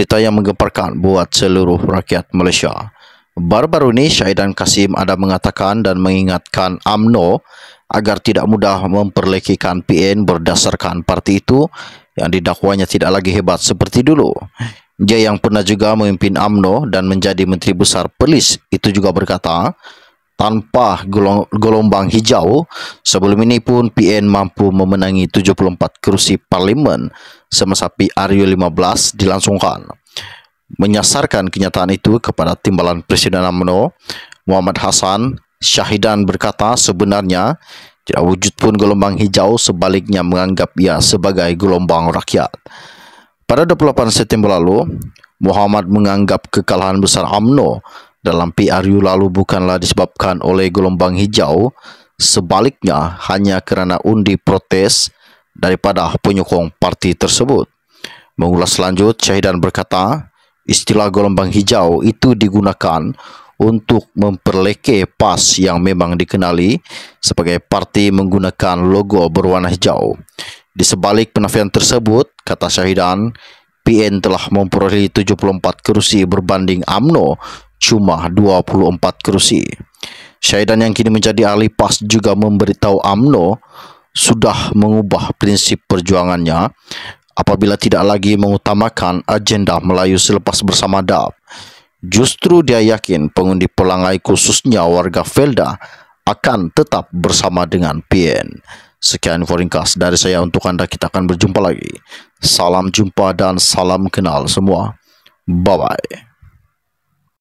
Berita yang menggemparkan buat seluruh rakyat Malaysia. Baru-baru ini Syahidan Kasim ada mengatakan dan mengingatkan AMNO agar tidak mudah memperlekehkan PN berdasarkan parti itu yang didakwanya tidak lagi hebat seperti dulu. Dia yang pernah juga memimpin AMNO dan menjadi Menteri Besar Perlis itu juga berkata, tanpa gelombang hijau. Sebelum ini pun PN mampu memenangi 74 kerusi parlimen semasa PRU15 dilangsungkan. Menyasarkan kenyataan itu kepada timbalan Presiden UMNO Muhammad Hassan Syahidan berkata sebenarnya tidak wujud pun gelombang hijau sebaliknya menganggap ia sebagai gelombang rakyat. Pada 28 September lalu, Muhammad menganggap kekalahan besar UMNO dalam PRU lalu bukanlah disebabkan oleh gelombang hijau, sebaliknya hanya kerana undi protes daripada penyokong parti tersebut. Mengulas lanjut, Syahidan berkata, istilah gelombang hijau itu digunakan untuk memperleke PAS yang memang dikenali sebagai parti menggunakan logo berwarna hijau. Di sebalik penafian tersebut, kata Syahidan, PN telah memperoleh 74 kerusi berbanding AMNO cuma 24 kerusi. Syahidan yang kini menjadi ahli PAS juga memberitahu AMNO sudah mengubah prinsip perjuangannya apabila tidak lagi mengutamakan agenda Melayu selepas bersama DAP. Justru dia yakin pengundi pelangai khususnya warga Felda akan tetap bersama dengan PN. Sekian info ringkas dari saya untuk Anda. Kita akan berjumpa lagi. Salam jumpa dan salam kenal semua. Bye-bye.